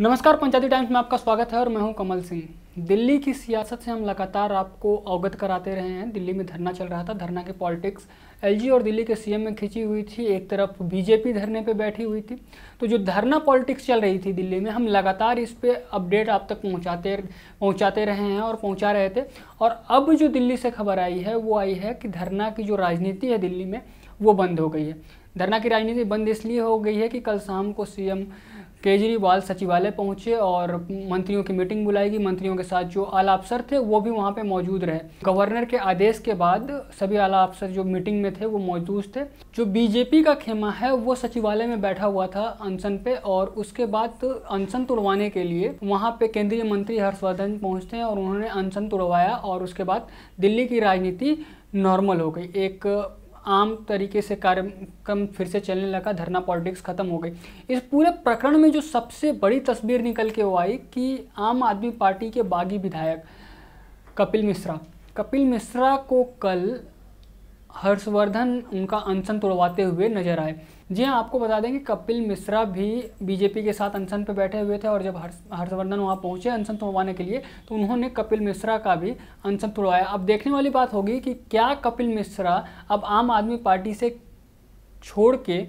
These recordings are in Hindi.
नमस्कार पंचायती टाइम्स में आपका स्वागत है और मैं हूं कमल सिंह दिल्ली की सियासत से हम लगातार आपको अवगत कराते रहे हैं दिल्ली में धरना चल रहा था धरना की पॉलिटिक्स एलजी और दिल्ली के सीएम में खिंची हुई थी एक तरफ बीजेपी धरने पे बैठी हुई थी तो जो धरना पॉलिटिक्स चल रही थी दिल्ली में हम लगातार इस पर अपडेट आप तक पहुँचाते पहुँचाते रहे हैं और पहुँचा रहे थे और अब जो दिल्ली से खबर आई है वो आई है कि धरना की जो राजनीति है दिल्ली में वो बंद हो गई है धरना की राजनीति बंद इसलिए हो गई है कि कल शाम को सीएम केजरीवाल सचिवालय पहुंचे और मंत्रियों की मीटिंग बुलाई गई मंत्रियों के साथ जो आला अफसर थे वो भी वहाँ पे मौजूद रहे गवर्नर के आदेश के बाद सभी आला अफसर जो मीटिंग में थे वो मौजूद थे जो बीजेपी का खेमा है वो सचिवालय में बैठा हुआ था अनशन पे और उसके बाद अनशन तोड़वाने के लिए वहाँ पे केंद्रीय मंत्री हर्षवर्धन पहुँचते हैं और उन्होंने अनशन तोड़वाया और उसके बाद दिल्ली की राजनीति नॉर्मल हो गई एक आम तरीके से कार्यक्रम फिर से चलने लगा धरना पॉलिटिक्स खत्म हो गई इस पूरे प्रकरण में जो सबसे बड़ी तस्वीर निकल के वो आई कि आम आदमी पार्टी के बागी विधायक कपिल मिश्रा कपिल मिश्रा को कल हर्षवर्धन उनका अनशन तोड़वाते हुए नजर आए जी हाँ आपको बता दें कि कपिल मिश्रा भी बीजेपी के साथ अनशन पर बैठे हुए थे और जब हर्ष हर्षवर्धन वहाँ पहुँचे अनशन तोड़वाने के लिए तो उन्होंने कपिल मिश्रा का भी अनशन तोड़वाया अब देखने वाली बात होगी कि क्या कपिल मिश्रा अब आम आदमी पार्टी से छोड़ के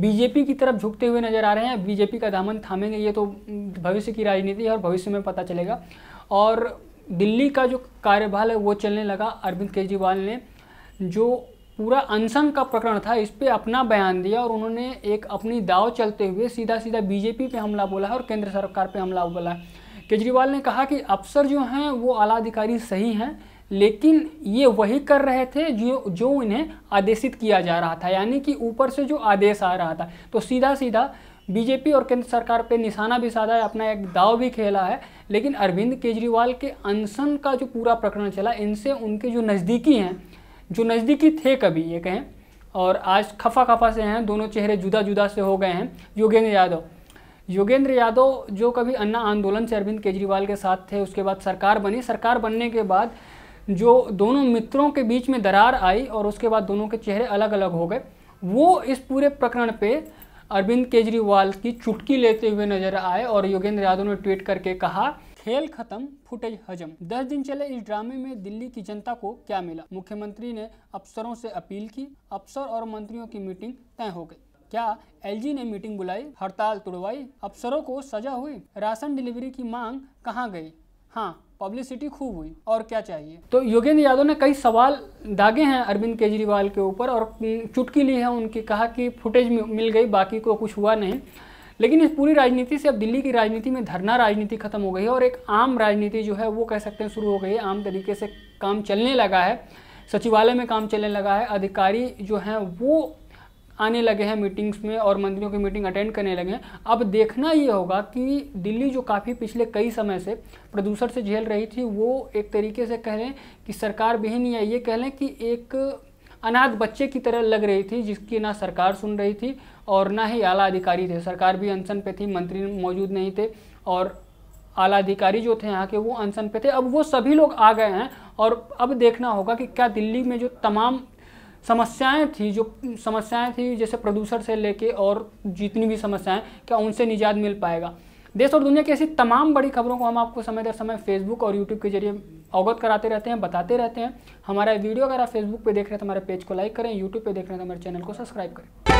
बीजेपी की तरफ झुकते हुए नजर आ रहे हैं बीजेपी का दामन थामेंगे ये तो भविष्य की राजनीति है और भविष्य में पता चलेगा और दिल्ली का जो कार्यभाल है वो चलने लगा अरविंद केजरीवाल ने जो पूरा अनशन का प्रकरण था इस पर अपना बयान दिया और उन्होंने एक अपनी दाव चलते हुए सीधा सीधा बीजेपी पे हमला बोला है और केंद्र सरकार पे हमला बोला है केजरीवाल ने कहा कि अफसर जो हैं वो आला अधिकारी सही हैं लेकिन ये वही कर रहे थे जो जो इन्हें आदेशित किया जा रहा था यानी कि ऊपर से जो आदेश आ रहा था तो सीधा सीधा बीजेपी और केंद्र सरकार पे निशाना भी साधा है अपना एक दाव भी खेला है लेकिन अरविंद केजरीवाल के अनशन का जो पूरा प्रकरण चला इनसे उनके जो नज़दीकी हैं जो नज़दीकी थे कभी ये कहें और आज खफा खफा से हैं दोनों चेहरे जुदा जुदा से हो गए हैं योगेंद्र यादव योगेंद्र यादव जो कभी अन्ना आंदोलन से अरविंद केजरीवाल के साथ थे उसके बाद सरकार बनी सरकार बनने के बाद जो दोनों मित्रों के बीच में दरार आई और उसके बाद दोनों के चेहरे अलग अलग हो गए वो इस पूरे प्रकरण पे अरविंद केजरीवाल की चुटकी लेते हुए नजर आए और योगेंद्र यादव ने ट्वीट करके कहा खेल खत्म फुटेज हजम दस दिन चले इस ड्रामे में दिल्ली की जनता को क्या मिला मुख्यमंत्री ने अफसरों से अपील की अफसर और मंत्रियों की मीटिंग तय हो गई क्या एलजी ने मीटिंग बुलाई हड़ताल तुड़वाई अफसरों को सजा हुई राशन डिलीवरी की मांग कहाँ गई हाँ पब्लिसिटी खूब हुई और क्या चाहिए तो योगेंद्र यादव ने कई सवाल दागे हैं अरविंद केजरीवाल के ऊपर और चुटकी ली है उनकी कहा कि फुटेज मिल गई बाकी को कुछ हुआ नहीं लेकिन इस पूरी राजनीति से अब दिल्ली की राजनीति में धरना राजनीति खत्म हो गई है और एक आम राजनीति जो है वो कह सकते हैं शुरू हो गई है आम तरीके से काम चलने लगा है सचिवालय में काम चलने लगा है अधिकारी जो हैं वो आने लगे हैं मीटिंग्स में और मंत्रियों की मीटिंग अटेंड करने लगे हैं अब देखना ये होगा कि दिल्ली जो काफ़ी पिछले कई समय से प्रदूषण से झेल रही थी वो एक तरीके से कह लें कि सरकार नहीं या ये कह लें कि एक अनाथ बच्चे की तरह लग रही थी जिसकी ना सरकार सुन रही थी और ना ही आला अधिकारी थे सरकार भी अनशन पे थी मंत्री मौजूद नहीं थे और आला अधिकारी जो थे यहाँ के वो अनशन पे थे अब वो सभी लोग आ गए हैं और अब देखना होगा कि क्या दिल्ली में जो तमाम समस्याएं थी जो समस्याएं थी जैसे प्रदूषण से लेके और जितनी भी समस्याएं क्या उनसे निजात मिल पाएगा देश और दुनिया की ऐसी तमाम बड़ी खबरों को हम आपको समय दर समय फेसबुक और यूट्यूब के जरिए अवगत कराते रहते हैं बताते रहते हैं हमारा वीडियो अगर आप फेसबुक पे देख रहे हैं तो हमारे पेज को लाइक करें यूट्यूब पे देख रहे हैं तो हमारे चैनल को सब्सक्राइब करें